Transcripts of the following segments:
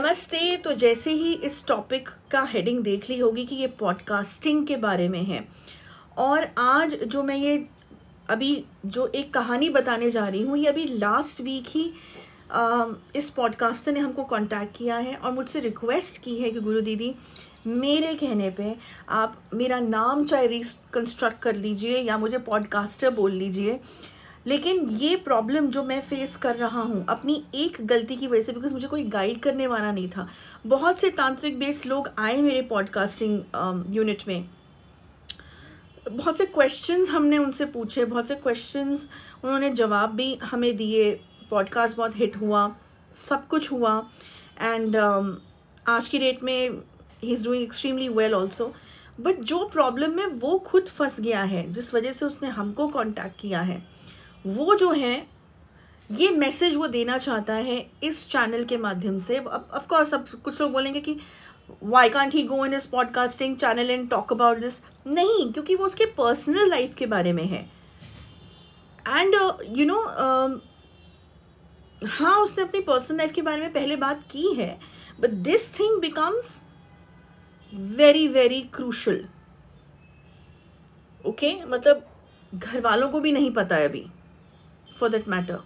नमस्ते तो जैसे ही इस टॉपिक का हेडिंग देख ली होगी कि ये पॉडकास्टिंग के बारे में है और आज जो मैं ये अभी जो एक कहानी बताने जा रही हूँ ये अभी लास्ट वीक ही आ, इस पॉडकास्टर ने हमको कांटेक्ट किया है और मुझसे रिक्वेस्ट की है कि गुरु दीदी मेरे कहने पे आप मेरा नाम चाहे रिकन्स्ट्रक्ट कर लीजिए या मुझे पॉडकास्टर बोल लीजिए लेकिन ये प्रॉब्लम जो मैं फेस कर रहा हूँ अपनी एक गलती की वजह से बिकॉज मुझे कोई गाइड करने वाला नहीं था बहुत से तांत्रिक बेस्ड लोग आए मेरे पॉडकास्टिंग यूनिट um, में बहुत से क्वेश्चंस हमने उनसे पूछे बहुत से क्वेश्चंस उन्होंने जवाब भी हमें दिए पॉडकास्ट बहुत हिट हुआ सब कुछ हुआ एंड um, आज की डेट में he is doing extremely well also but जो प्रॉब्लम में वो खुद फंस गया है जिस वजह से उसने हमको कांटेक्ट किया है वो जो है ये मैसेज वो देना चाहता है इस चैनल के माध्यम से ऑफकोर्स अब कुछ लोग बोलेंगे कि why can't he go in his podcasting channel and talk about this नहीं क्योंकि वो उसके पर्सनल लाइफ के बारे में है एंड यू नो हाँ उसने अपनी पर्सनल लाइफ के बारे में पहले बात की है but this thing becomes very very crucial okay मतलब घर वालों को भी नहीं पता है अभी for that matter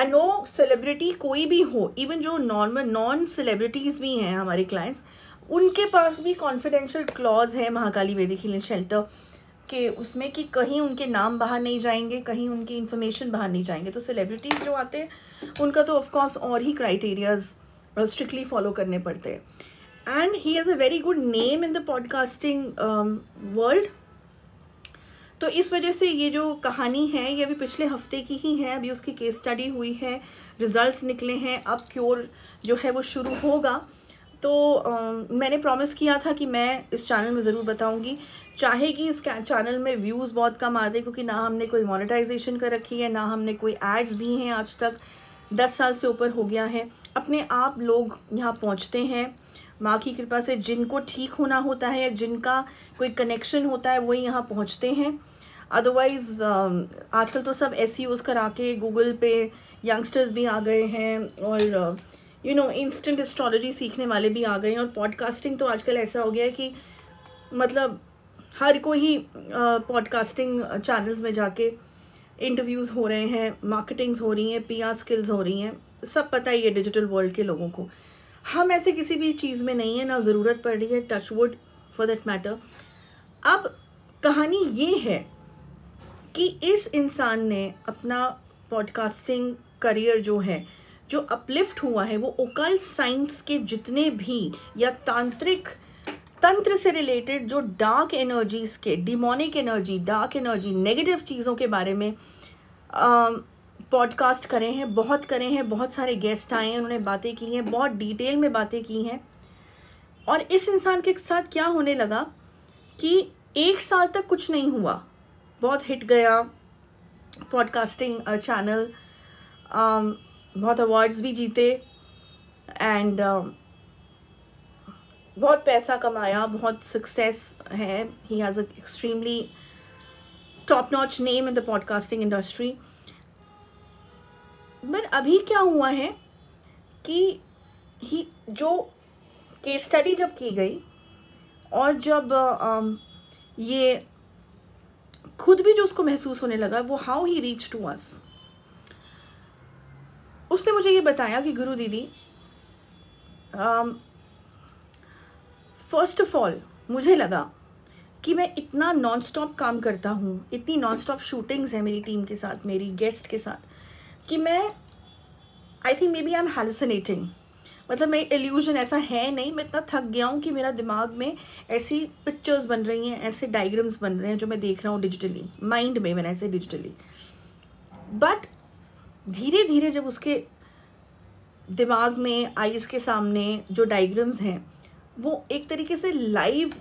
and no celebrity कोई भी हो इवन जो नॉर्मल नॉन सेलिब्रिटीज़ भी हैं हमारे क्लाइंट्स उनके पास भी कॉन्फिडेंशियल क्लॉज है महाकाली वेदी हिल शेल्टर के उसमें कि कहीं उनके नाम बाहर नहीं जाएंगे कहीं उनकी इन्फॉर्मेशन बाहर नहीं जाएंगे तो सेलिब्रिटीज़ जो आते हैं उनका तो ऑफकोर्स और ही क्राइटेरियाज स्ट्रिक्टली फॉलो करने पड़ते हैं and he has a very good name in the podcasting world तो इस वजह से ये जो कहानी है ये अभी पिछले हफ्ते की ही है अभी उसकी केस स्टडी हुई है रिज़ल्ट निकले हैं अब क्योर जो है वो शुरू होगा तो आ, मैंने प्रॉमिस किया था कि मैं इस चैनल में ज़रूर बताऊंगी चाहे कि इस चैनल में व्यूज़ बहुत कम आते क्योंकि ना हमने कोई मोनिटाइजेशन कर रखी है ना हमने कोई एड्स दी हैं आज तक दस साल से ऊपर हो गया है अपने आप लोग यहाँ पहुँचते हैं माँ की कृपा से जिनको ठीक होना होता है या जिनका कोई कनेक्शन होता है वही यहाँ पहुँचते हैं अदरवाइज़ um, आजकल तो सब ऐसे यूज़ e करा के गूगल पे यंगस्टर्स भी आ गए हैं और यू नो इंस्टेंट एस्ट्रोलॉजी सीखने वाले भी आ गए हैं और पॉडकास्टिंग तो आजकल ऐसा हो गया है कि मतलब हर कोई पॉडकास्टिंग uh, चैनल्स में जाके इंटरव्यूज़ हो रहे हैं मार्केटिंग्स हो रही हैं पीआर स्किल्स हो रही हैं सब पता ही है डिजिटल वर्ल्ड के लोगों को हम ऐसे किसी भी चीज़ में नहीं है ना ज़रूरत पड़ रही है touch wood for that matter अब कहानी ये है कि इस इंसान ने अपना पॉडकास्टिंग करियर जो है जो अपलिफ्ट हुआ है वो ओकल साइंस के जितने भी या तांत्रिक तंत्र से रिलेटेड जो डार्क एनर्जीज़ के demonic energy dark energy negative चीज़ों के बारे में पॉडकास्ट करे हैं बहुत करे हैं बहुत सारे गेस्ट आए हैं उन्होंने बातें की हैं बहुत डिटेल में बातें की हैं और इस इंसान के साथ क्या होने लगा कि एक साल तक कुछ नहीं हुआ बहुत हिट गया पॉडकास्टिंग चैनल uh, um, बहुत अवार्ड्स भी जीते एंड um, बहुत पैसा कमाया बहुत सक्सेस है he has a extremely top notch name in the podcasting industry but अभी क्या हुआ है कि ही जो केस स्टडी जब की गई और जब uh, um, ये खुद भी जो उसको महसूस होने लगा वो how he reach to us उसने मुझे ये बताया कि गुरु दीदी फर्स्ट ऑफ ऑल मुझे लगा कि मैं इतना नॉन स्टॉप काम करता हूँ इतनी नॉन स्टॉप शूटिंग्स हैं मेरी टीम के साथ मेरी गेस्ट के साथ कि मैं I think maybe I am hallucinating मतलब मैं एल्यूजन ऐसा है नहीं मैं इतना थक गया हूँ कि मेरा दिमाग में ऐसी पिक्चर्स बन रही हैं ऐसे डायग्राम्स बन रहे हैं जो मैं देख रहा हूँ डिजिटली माइंड में मैंने ऐसे डिजिटली बट धीरे धीरे जब उसके दिमाग में आईज के सामने जो डायग्राम्स हैं वो एक तरीके से लाइव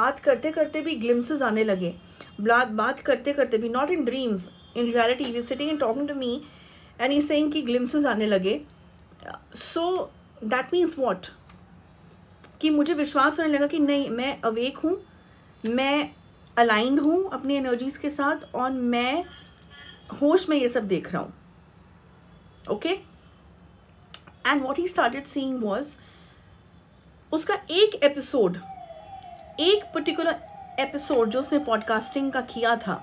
बात करते करते भी ग्लिम्स आने लगे बात बात करते करते भी not in dreams in reality we sitting and talking to me and he saying कि ग्लिम्सेस आने लगे so so, that means what कि मुझे विश्वास होने लगा कि नहीं मैं अवेक हूँ मैं अलाइंड हूँ अपनी एनर्जीज़ के साथ और मैं होश में ये सब देख रहा हूँ okay and what he started seeing was उसका एक एपिसोड एक पर्टिकुलर एपिसोड जो उसने पॉडकास्टिंग का किया था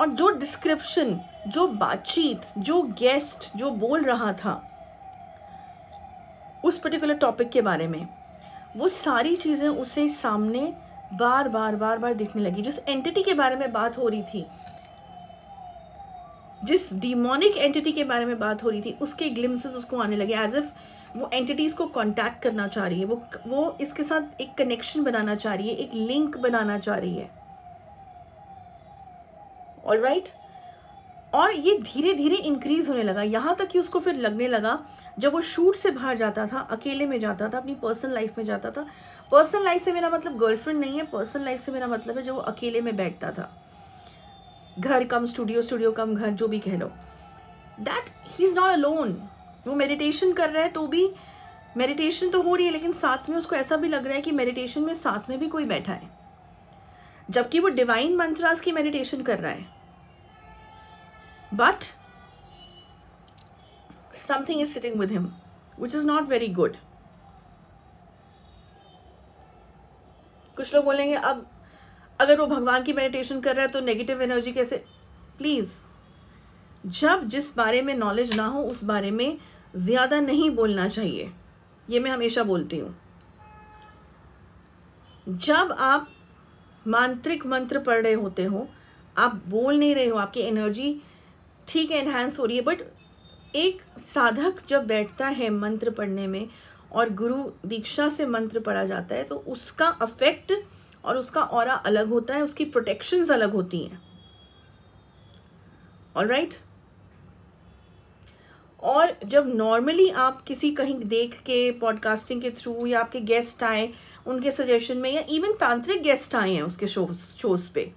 और जो डिस्क्रिप्शन जो बातचीत जो गेस्ट जो बोल रहा था उस पर्टिकुलर टॉपिक के बारे में वो सारी चीज़ें उसे सामने बार बार बार बार दिखने लगी जिस एंटिटी के बारे में बात हो रही थी जिस डिमोनिक एंटिटी के बारे में बात हो रही थी उसके ग्लिम्सेस उसको आने लगे एज इफ़ वो एंटिटीज़ को कांटेक्ट करना चाह रही है वो वो इसके साथ एक कनेक्शन बनाना चाह रही है एक लिंक बनाना चाह रही है ऑल राइट right? और ये धीरे धीरे इंक्रीज़ होने लगा यहाँ तक कि उसको फिर लगने लगा जब वो शूट से बाहर जाता था अकेले में जाता था अपनी पर्सनल लाइफ में जाता था पर्सनल लाइफ से मेरा मतलब गर्लफ्रेंड नहीं है पर्सनल लाइफ से मेरा मतलब है जब वो अकेले में बैठता था घर कम स्टूडियो स्टूडियो कम घर जो भी कह लो that he is not lone वो मेडिटेशन कर रहा है तो भी मेडिटेशन तो हो रही है लेकिन साथ में उसको ऐसा भी लग रहा है कि मेडिटेशन में साथ में भी कोई बैठा है जबकि वो डिवाइन मंत्रास की मेडिटेशन कर रहा है but something is sitting with him which is not very good कुछ लोग बोलेंगे अब अगर वो भगवान की मेडिटेशन कर रहा है तो नेगेटिव एनर्जी कैसे प्लीज़ जब जिस बारे में नॉलेज ना हो उस बारे में ज़्यादा नहीं बोलना चाहिए ये मैं हमेशा बोलती हूँ जब आप मांत्रिक मंत्र पढ़ रहे होते हो आप बोल नहीं रहे हो आपकी एनर्जी ठीक है एनहेंस हो रही है बट एक साधक जब बैठता है मंत्र पढ़ने में और गुरु दीक्षा से मंत्र पढ़ा जाता है तो उसका अफेक्ट और उसका और अलग होता है उसकी प्रोटेक्शंस अलग होती हैं ऑल राइट और जब नॉर्मली आप किसी कहीं देख के पॉडकास्टिंग के थ्रू या आपके गेस्ट आए उनके सजेशन में या इवन तांत्रिक गेस्ट आए हैं उसके शोज शोज़ पे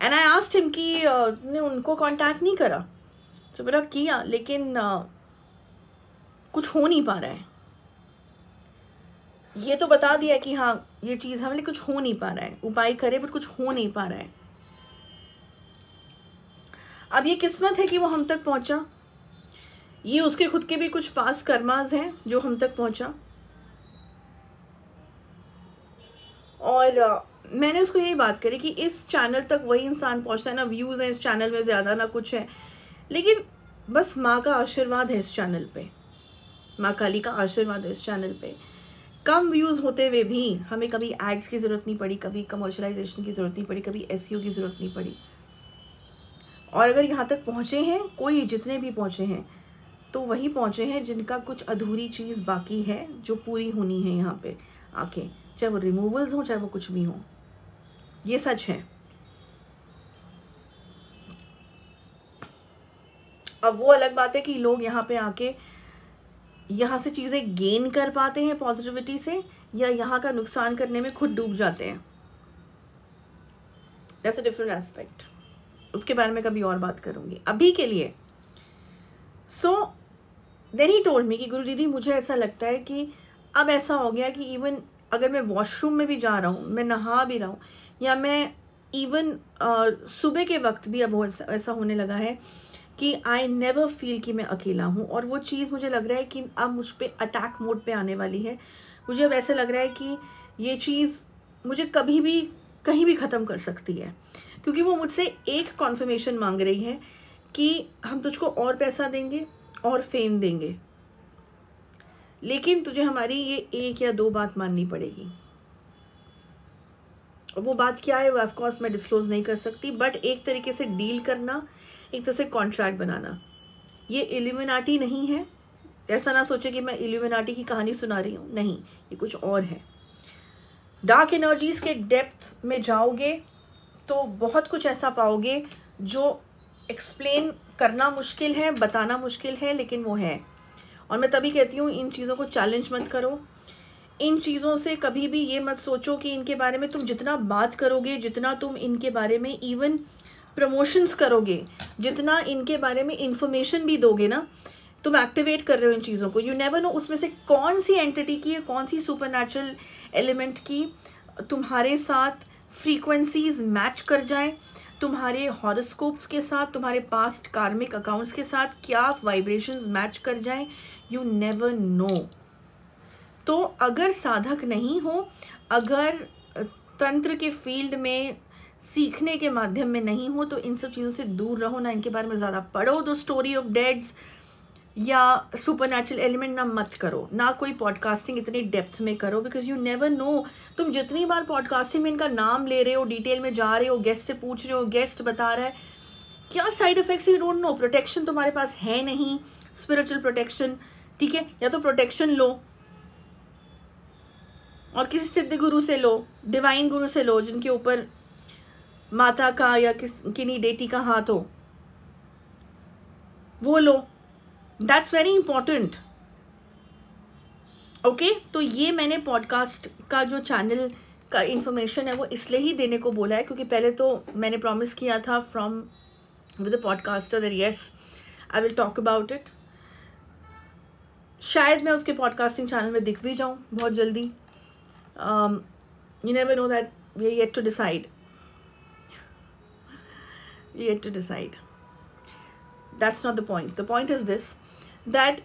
एंड आई आस्ट हिम कि uh, ने उनको कांटेक्ट नहीं करा तो बोला मेरा किया लेकिन uh, कुछ हो नहीं पा रहा है ये तो बता दिया कि हाँ ये चीज़ हमें कुछ हो नहीं पा रहा है उपाय करे बट कुछ हो नहीं पा रहा है अब ये किस्मत है कि वो हम तक पहुँचा ये उसके खुद के भी कुछ पास कर्माज हैं जो हम तक पहुँचा और uh, मैंने उसको यही बात करी कि इस चैनल तक वही इंसान पहुंचता है ना व्यूज़ हैं इस चैनल में ज़्यादा ना कुछ है लेकिन बस माँ का आशीर्वाद है इस चैनल पे माँ काली का आशीर्वाद है इस चैनल पे कम व्यूज़ होते हुए भी हमें कभी एड्स की ज़रूरत नहीं पड़ी कभी कमर्शलाइजेशन की ज़रूरत नहीं पड़ी कभी एस e की ज़रूरत नहीं पड़ी और अगर यहाँ तक पहुँचे हैं कोई जितने भी पहुँचे हैं तो वही पहुँचे हैं जिनका कुछ अधूरी चीज़ बाकी है जो पूरी होनी है यहाँ पर आके चाहे वो रिमूवल्स हों चाहे वो कुछ भी हों ये सच है अब वो अलग बात है कि लोग यहाँ पे आके यहाँ से चीज़ें गेन कर पाते हैं पॉजिटिविटी से या यहाँ का नुकसान करने में खुद डूब जाते हैं दैट्स अ डिफरेंट एस्पेक्ट उसके बारे में कभी और बात करूँगी अभी के लिए so then he told me कि गुरु दीदी मुझे ऐसा लगता है कि अब ऐसा हो गया कि इवन अगर मैं वॉशरूम में भी जा रहा हूँ मैं नहा भी रहा हूँ या मैं इवन सुबह के वक्त भी अब ऐसा होने लगा है कि आई नेवर फील कि मैं अकेला हूँ और वो चीज़ मुझे लग रहा है कि अब मुझ पर अटैक मोड पे आने वाली है मुझे अब ऐसा लग रहा है कि ये चीज़ मुझे कभी भी कहीं भी ख़त्म कर सकती है क्योंकि वो मुझसे एक कॉन्फर्मेशन मांग रही है कि हम तुझको और पैसा देंगे और फेम देंगे लेकिन तुझे हमारी ये एक या दो बात माननी पड़ेगी और वो बात क्या है वो ऑफकोर्स मैं डिस्क्लोज नहीं कर सकती बट एक तरीके से डील करना एक तरह से कॉन्ट्रैक्ट बनाना ये एल्यूमिनाटी नहीं है ऐसा ना सोचे कि मैं एल्यूमिनाटी की कहानी सुना रही हूँ नहीं ये कुछ और है डार्क एनर्जीज़ के डेप्थ में जाओगे तो बहुत कुछ ऐसा पाओगे जो एक्सप्लेन करना मुश्किल है बताना मुश्किल है लेकिन वो है और मैं तभी कहती हूँ इन चीज़ों को चैलेंज मत करो इन चीज़ों से कभी भी ये मत सोचो कि इनके बारे में तुम जितना बात करोगे जितना तुम इनके बारे में इवन प्रमोशंस करोगे जितना इनके बारे में इन्फॉर्मेशन भी दोगे ना तुम एक्टिवेट कर रहे हो इन चीज़ों को यू नेवर नो उसमें से कौन सी एंटिटी की है कौन सी सुपर एलिमेंट की तुम्हारे साथ फ्रीक्वेंसीज मैच कर जाए तुम्हारे हॉरोस्कोप्स के साथ तुम्हारे पास्ट कार्मिक अकाउंट्स के साथ क्या वाइब्रेशंस मैच कर जाएं यू नेवर नो तो अगर साधक नहीं हो अगर तंत्र के फील्ड में सीखने के माध्यम में नहीं हो तो इन सब चीज़ों से दूर रहो ना इनके बारे में ज़्यादा पढ़ो दो स्टोरी ऑफ डेड्स या सुपर एलिमेंट ना मत करो ना कोई पॉडकास्टिंग इतनी डेप्थ में करो बिकॉज यू नेवर नो तुम जितनी बार पॉडकास्टिंग में इनका नाम ले रहे हो डिटेल में जा रहे हो गेस्ट से पूछ रहे हो गेस्ट बता रहा है क्या side effects you don't know protection तुम्हारे पास है नहीं स्पिरिचुअल प्रोटेक्शन ठीक है या तो प्रोटेक्शन लो और किसी सिद्ध गुरु से लो डिवाइन गुरु से लो जिनके ऊपर माता का या किस किन्नी डेटी का हाथ हो वो लो दैट्स वेरी इंपॉर्टेंट ओके तो ये मैंने पॉडकास्ट का जो चैनल का इंफॉर्मेशन है वो इसलिए ही देने को बोला है क्योंकि पहले तो मैंने प्रॉमिस किया था from with the podcaster there yes I will talk about it शायद मैं उसके पॉडकास्टिंग चैनल में दिख भी जाऊँ बहुत जल्दी you never know that we yet to decide yet to decide that's not the point the point is this that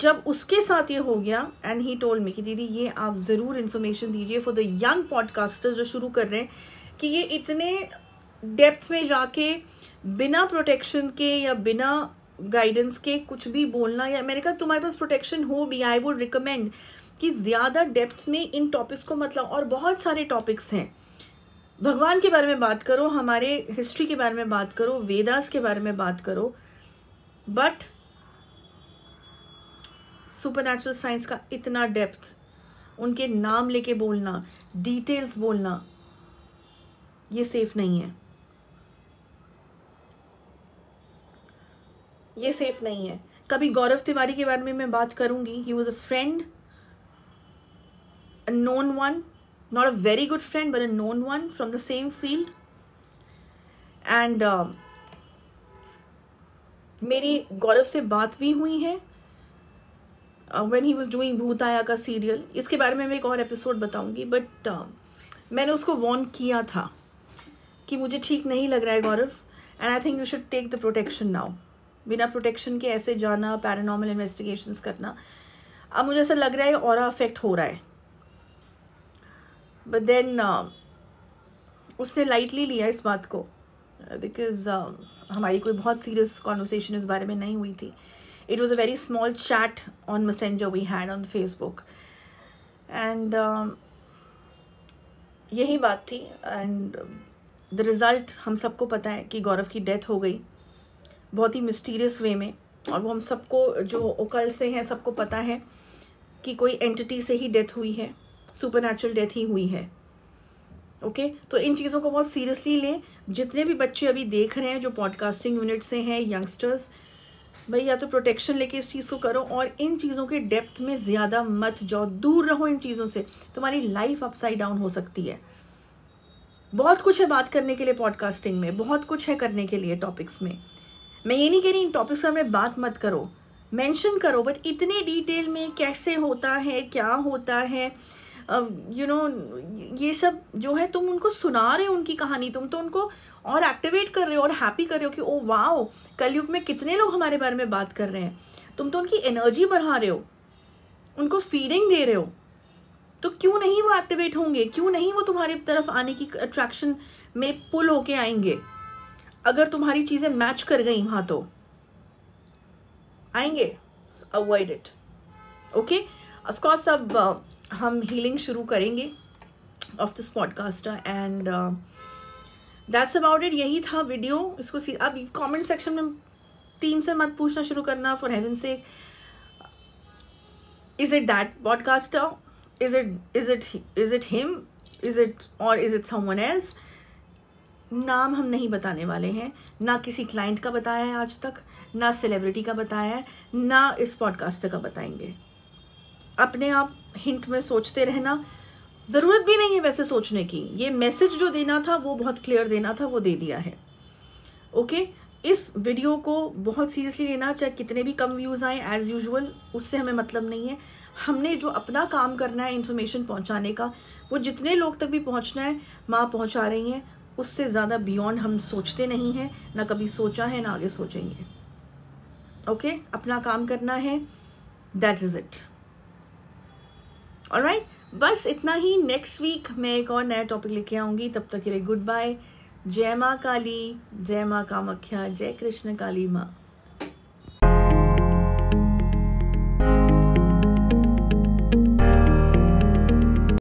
जब उसके साथ ये हो गया एंड ही टोल्ड मी कि दीदी ये आप ज़रूर इन्फॉर्मेशन दीजिए फॉर द यंग पॉडकास्टर्स जो शुरू कर रहे हैं कि ये इतने डेप्थ में जाके बिना प्रोटेक्शन के या बिना गाइडेंस के कुछ भी बोलना या मैंने कहा तुम्हारे पास प्रोटेक्शन हो भी आई वुड रिकमेंड कि ज़्यादा डेप्थ में इन टॉपिक्स को मतलब और बहुत सारे टॉपिक्स हैं भगवान के बारे में बात करो हमारे हिस्ट्री के बारे में बात करो वेदास के बारे में बात करो बट सुपर साइंस का इतना डेप्थ उनके नाम लेके बोलना डिटेल्स बोलना ये सेफ नहीं है ये सेफ नहीं है कभी गौरव तिवारी के बारे में मैं बात करूंगी he was a friend a known one not a very good friend but a known one from the same field and मेरी गौरव से बात भी हुई है व्हेन ही वाज डूइंग भूताया का सीरियल इसके बारे में मैं एक और एपिसोड बताऊंगी बट uh, मैंने उसको वॉर्न किया था कि मुझे ठीक नहीं लग रहा है Gaurav and I think you should take the protection now बिना प्रोटेक्शन के ऐसे जाना पैरानॉर्मल इन्वेस्टिगेशंस करना अब मुझे ऐसा लग रहा है और अफेक्ट हो रहा है बट देन uh, उसने लाइटली लिया इस बात को बिकॉज uh, हमारी कोई बहुत सीरियस कॉन्वर्सेशन इस बारे में नहीं हुई थी it was a very small chat on messenger we had on facebook and um, यही बात थी एंड द रिज़ल्ट हम सबको पता है कि गौरव की डेथ हो गई बहुत ही मिस्टीरियस वे में और वो हम सबको जो ओकल से हैं सबको पता है कि कोई एंटिटी से ही डेथ हुई है सुपर नेचुरल डेथ ही हुई है ओके okay? तो इन चीज़ों को बहुत सीरियसली लें जितने भी बच्चे अभी देख रहे हैं जो पॉडकास्टिंग यूनिट से हैं यंगस्टर्स भाई या तो प्रोटेक्शन लेके इस चीज़ को करो और इन चीज़ों के डेप्थ में ज़्यादा मत जाओ दूर रहो इन चीज़ों से तुम्हारी लाइफ अपसाइड डाउन हो सकती है बहुत कुछ है बात करने के लिए पॉडकास्टिंग में बहुत कुछ है करने के लिए टॉपिक्स में मैं ये नहीं कह रही इन टॉपिक्स पर मैं बात मत करो मेंशन करो बट इतने डिटेल में कैसे होता है क्या होता है यू नो ये सब जो है तुम उनको सुना रहे हो उनकी कहानी तुम तो उनको और एक्टिवेट कर रहे हो और हैप्पी कर रहे हो कि ओ oh, वाओ कलयुग में कितने लोग हमारे बारे में बात कर रहे हैं तुम तो उनकी एनर्जी बढ़ा रहे हो उनको फीडिंग दे रहे हो तो क्यों नहीं वो एक्टिवेट होंगे क्यों नहीं वो तुम्हारी तरफ आने की अट्रैक्शन में पुल होके आएंगे अगर तुम्हारी चीज़ें मैच कर गई वहाँ तो आएंगे अवॉइड इट ओके ऑफकोर्स अब हम हीलिंग शुरू करेंगे off this podcaster and that's about it यही था वीडियो इसको अब कमेंट सेक्शन में टीम से मत पूछना शुरू करना फॉर हेवन से is it that podcaster is it is it is it him is it और इज़ इट समन एल्स नाम हम नहीं बताने वाले हैं ना किसी क्लाइंट का बताया है आज तक ना सेलिब्रिटी का बताया है ना इस पॉडकास्टर का बताएंगे अपने आप हिंट में सोचते रहना ज़रूरत भी नहीं है वैसे सोचने की ये मैसेज जो देना था वो बहुत क्लियर देना था वो दे दिया है ओके okay? इस वीडियो को बहुत सीरियसली लेना चाहे कितने भी कम व्यूज़ आए एज़ यूजल उससे हमें मतलब नहीं है हमने जो अपना काम करना है इन्फॉर्मेशन पहुंचाने का वो जितने लोग तक भी पहुंचना है माँ पहुंचा रही हैं उससे ज़्यादा बियॉन्ड हम सोचते नहीं हैं ना कभी सोचा है ना आगे सोचेंगे ओके okay? अपना काम करना है दैट इज़ इट राइट बस इतना ही नेक्स्ट वीक मैं एक और नया टॉपिक लेके आऊँगी तब तक के लिए गुड बाय जय माँ काली जय माँ कामाख्या जय कृष्ण काली माँ